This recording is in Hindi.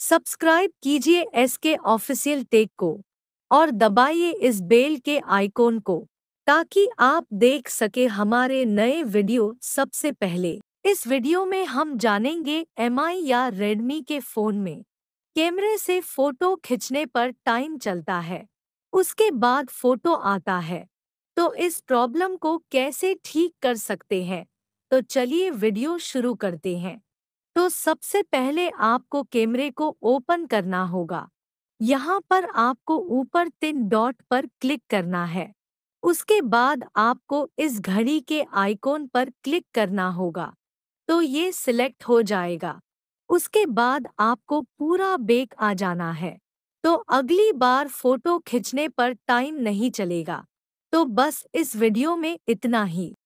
सब्सक्राइब कीजिए एस के ऑफिशियल टेक को और दबाइए इस बेल के आइकॉन को ताकि आप देख सके हमारे नए वीडियो सबसे पहले इस वीडियो में हम जानेंगे एम या रेडमी के फोन में कैमरे से फोटो खींचने पर टाइम चलता है उसके बाद फोटो आता है तो इस प्रॉब्लम को कैसे ठीक कर सकते हैं तो चलिए वीडियो शुरू करते हैं तो सबसे पहले आपको कैमरे को ओपन करना होगा यहाँ पर आपको ऊपर तीन डॉट पर क्लिक करना है उसके बाद आपको इस घड़ी के आइकॉन पर क्लिक करना होगा तो ये सिलेक्ट हो जाएगा उसके बाद आपको पूरा बेक आ जाना है तो अगली बार फोटो खींचने पर टाइम नहीं चलेगा तो बस इस वीडियो में इतना ही